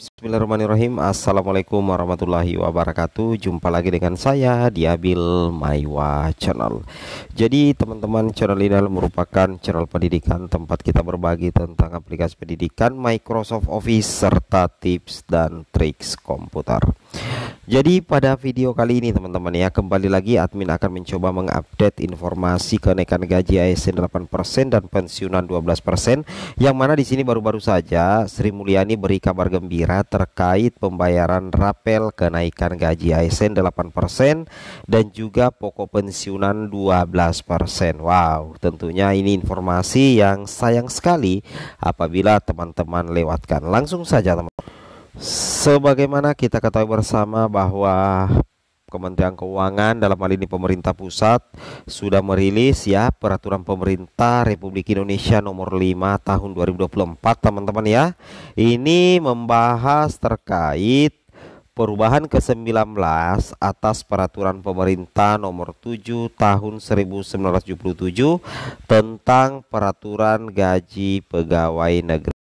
Bismillahirrahmanirrahim Assalamualaikum warahmatullahi wabarakatuh Jumpa lagi dengan saya Diabil Maiwa Channel Jadi teman-teman channel ini adalah merupakan channel pendidikan Tempat kita berbagi tentang aplikasi pendidikan Microsoft Office Serta tips dan trik komputer jadi pada video kali ini teman-teman ya kembali lagi admin akan mencoba mengupdate informasi kenaikan gaji ASN 8% dan pensiunan 12% yang mana di sini baru-baru saja Sri Mulyani beri kabar gembira terkait pembayaran rapel kenaikan gaji ASN 8% dan juga pokok pensiunan 12%. Wow, tentunya ini informasi yang sayang sekali apabila teman-teman lewatkan. Langsung saja teman-teman Sebagaimana kita ketahui bersama bahwa Kementerian Keuangan dalam hal ini pemerintah pusat sudah merilis ya peraturan pemerintah Republik Indonesia nomor 5 tahun 2024 teman-teman ya. Ini membahas terkait perubahan ke-19 atas peraturan pemerintah nomor 7 tahun 1977 tentang peraturan gaji pegawai negeri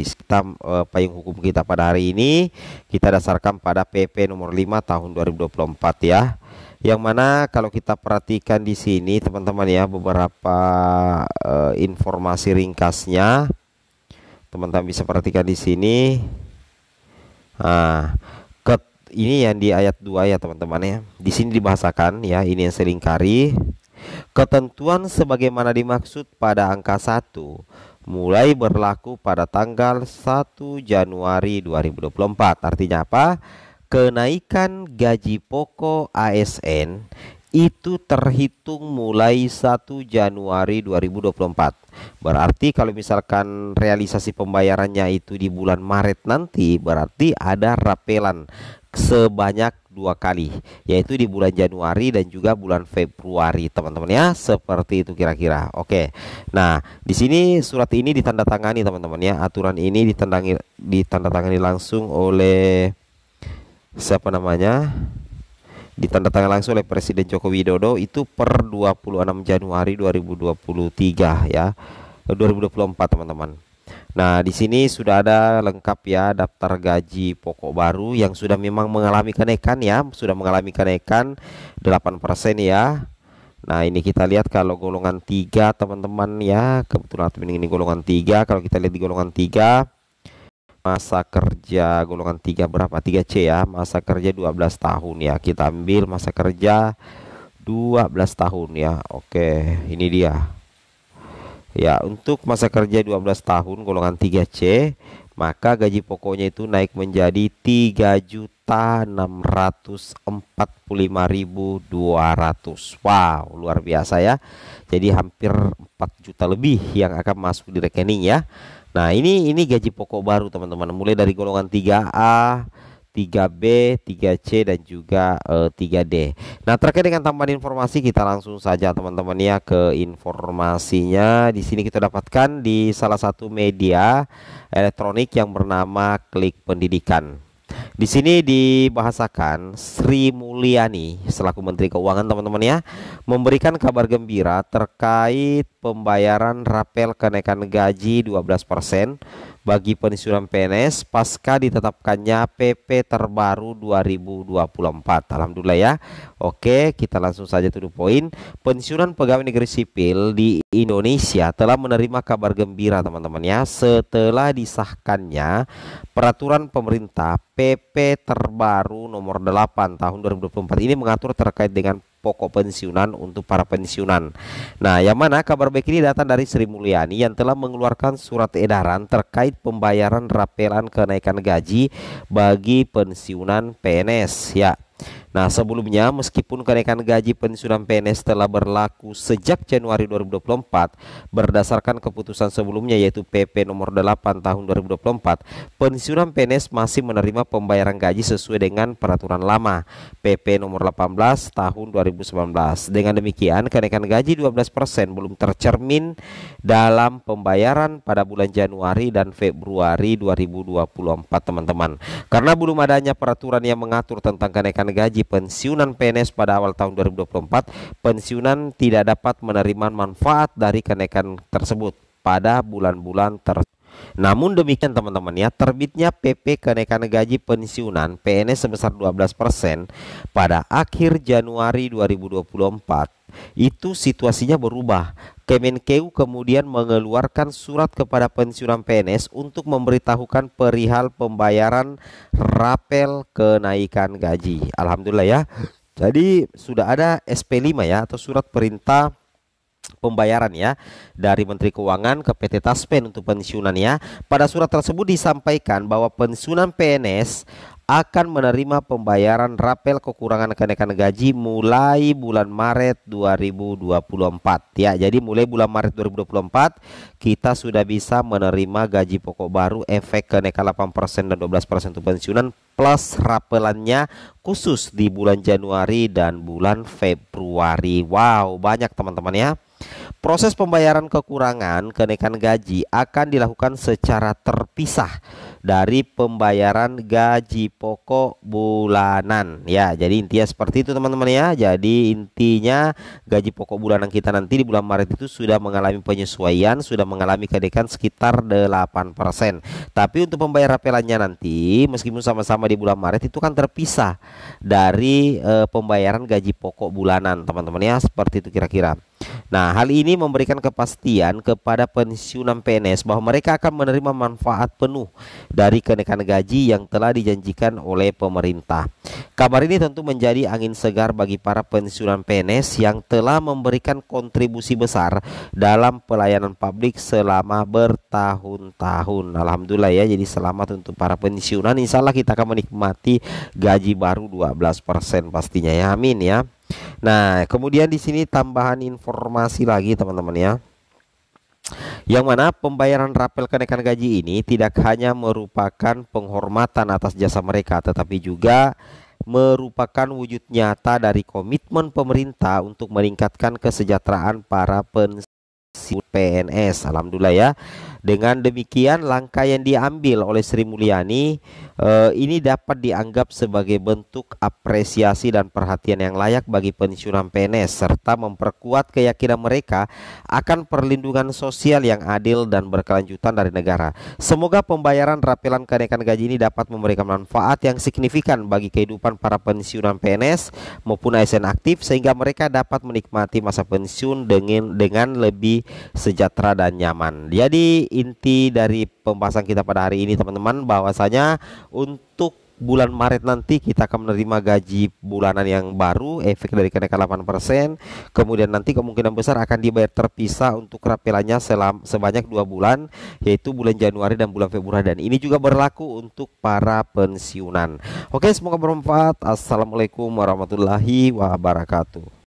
kita eh, payung hukum kita pada hari ini kita dasarkan pada PP nomor 5 tahun 2024 ya. Yang mana kalau kita perhatikan di sini teman-teman ya beberapa uh, informasi ringkasnya teman-teman bisa perhatikan di sini. Nah, ke, ini yang di ayat 2 ya teman-teman ya. Di sini dibahasakan ya ini yang seringkali ketentuan sebagaimana dimaksud pada angka 1 mulai berlaku pada tanggal 1 Januari 2024. Artinya apa? Kenaikan gaji pokok ASN itu terhitung mulai 1 Januari 2024. Berarti kalau misalkan realisasi pembayarannya itu di bulan Maret nanti berarti ada rapelan sebanyak dua kali yaitu di bulan Januari dan juga bulan Februari teman-teman ya seperti itu kira-kira oke nah di sini surat ini ditandatangani teman-teman ya aturan ini ditandangi, ditandatangani langsung oleh siapa namanya ditandatangani langsung oleh Presiden Joko Widodo itu per 26 Januari 2023 ya 2024 teman-teman Nah, di sini sudah ada lengkap ya daftar gaji pokok baru yang sudah memang mengalami kenaikan ya, sudah mengalami kenaikan 8% ya. Nah, ini kita lihat kalau golongan 3 teman-teman ya, kebetulan admin ini golongan 3. Kalau kita lihat di golongan 3 masa kerja golongan 3 berapa? 3C ya. Masa kerja 12 tahun ya. Kita ambil masa kerja 12 tahun ya. Oke, ini dia. Ya, untuk masa kerja 12 tahun golongan 3C, maka gaji pokoknya itu naik menjadi 3.645.200. Wow, luar biasa ya. Jadi hampir 4 juta lebih yang akan masuk di rekening ya. Nah, ini ini gaji pokok baru teman-teman, mulai dari golongan 3A 3B, 3C dan juga e, eh, 3D. Nah, terkait dengan tambahan informasi kita langsung saja teman-teman ya ke informasinya. Di sini kita dapatkan di salah satu media elektronik yang bernama Klik Pendidikan. Di sini dibahasakan Sri Mulyani selaku Menteri Keuangan teman-teman ya memberikan kabar gembira terkait pembayaran rapel kenaikan gaji 12% bagi pensiunan PNS pasca ditetapkannya PP terbaru 2024. Alhamdulillah ya. Oke, kita langsung saja to the point. Pensiunan pegawai negeri sipil di Indonesia telah menerima kabar gembira teman-teman ya setelah disahkannya peraturan pemerintah PP terbaru nomor 8 tahun 2024 ini mengatur terkait dengan pokok pensiunan untuk para pensiunan. Nah, yang mana kabar baik ini datang dari Sri Mulyani yang telah mengeluarkan surat edaran terkait pembayaran rapelan kenaikan gaji bagi pensiunan PNS ya Nah, sebelumnya meskipun kenaikan gaji pensiunan PNS telah berlaku sejak Januari 2024 berdasarkan keputusan sebelumnya yaitu PP nomor 8 tahun 2024, pensiunan PNS masih menerima pembayaran gaji sesuai dengan peraturan lama PP nomor 18 tahun 2019. Dengan demikian, kenaikan gaji 12% belum tercermin dalam pembayaran pada bulan Januari dan Februari 2024, teman-teman. Karena belum adanya peraturan yang mengatur tentang kenaikan gaji pensiunan PNS pada awal tahun 2024, pensiunan tidak dapat menerima manfaat dari kenaikan tersebut pada bulan-bulan tersebut. Namun demikian teman-teman ya, terbitnya PP kenaikan gaji pensiunan PNS sebesar 12% pada akhir Januari 2024 itu situasinya berubah Kemenkeu kemudian mengeluarkan surat kepada pensiunan PNS untuk memberitahukan perihal pembayaran rapel kenaikan gaji. Alhamdulillah ya. Jadi sudah ada SP5 ya atau surat perintah pembayaran ya dari Menteri Keuangan ke PT Taspen untuk pensiunan ya. Pada surat tersebut disampaikan bahwa pensiunan PNS akan menerima pembayaran rapel kekurangan kenaikan gaji mulai bulan Maret 2024 ya. Jadi mulai bulan Maret 2024 kita sudah bisa menerima gaji pokok baru efek kenaikan 8% dan 12% untuk pensiunan plus rapelannya khusus di bulan Januari dan bulan Februari. Wow, banyak teman-teman ya. Proses pembayaran kekurangan kenaikan gaji akan dilakukan secara terpisah dari pembayaran gaji pokok bulanan. Ya, jadi intinya seperti itu teman-teman ya. Jadi intinya gaji pokok bulanan kita nanti di bulan Maret itu sudah mengalami penyesuaian, sudah mengalami kenaikan sekitar 8%. Tapi untuk pembayaran pelannya nanti meskipun sama-sama di bulan Maret itu kan terpisah dari e, pembayaran gaji pokok bulanan, teman-teman ya. Seperti itu kira-kira. Nah, hal ini memberikan kepastian kepada pensiunan PNS bahwa mereka akan menerima manfaat penuh dari kenaikan gaji yang telah dijanjikan oleh pemerintah. Kabar ini tentu menjadi angin segar bagi para pensiunan PNS yang telah memberikan kontribusi besar dalam pelayanan publik selama bertahun-tahun. Alhamdulillah ya, jadi selamat untuk para pensiunan. Insya Allah kita akan menikmati gaji baru 12% pastinya ya. Amin ya. Nah, kemudian di sini tambahan informasi lagi teman-teman ya. Yang mana pembayaran rapel kenaikan gaji ini tidak hanya merupakan penghormatan atas jasa mereka tetapi juga merupakan wujud nyata dari komitmen pemerintah untuk meningkatkan kesejahteraan para pensiun PNS. Alhamdulillah ya. Dengan demikian langkah yang diambil oleh Sri Mulyani eh, ini dapat dianggap sebagai bentuk apresiasi dan perhatian yang layak bagi pensiunan PNS serta memperkuat keyakinan mereka akan perlindungan sosial yang adil dan berkelanjutan dari negara. Semoga pembayaran rapelan kenaikan gaji ini dapat memberikan manfaat yang signifikan bagi kehidupan para pensiunan PNS maupun ASN aktif sehingga mereka dapat menikmati masa pensiun dengan dengan lebih sejahtera dan nyaman. Jadi inti dari pembahasan kita pada hari ini teman-teman bahwasanya untuk bulan Maret nanti kita akan menerima gaji bulanan yang baru efek dari kenaikan 8% kemudian nanti kemungkinan besar akan dibayar terpisah untuk rapelannya selam, sebanyak dua bulan yaitu bulan Januari dan bulan Februari dan ini juga berlaku untuk para pensiunan Oke semoga bermanfaat Assalamualaikum warahmatullahi wabarakatuh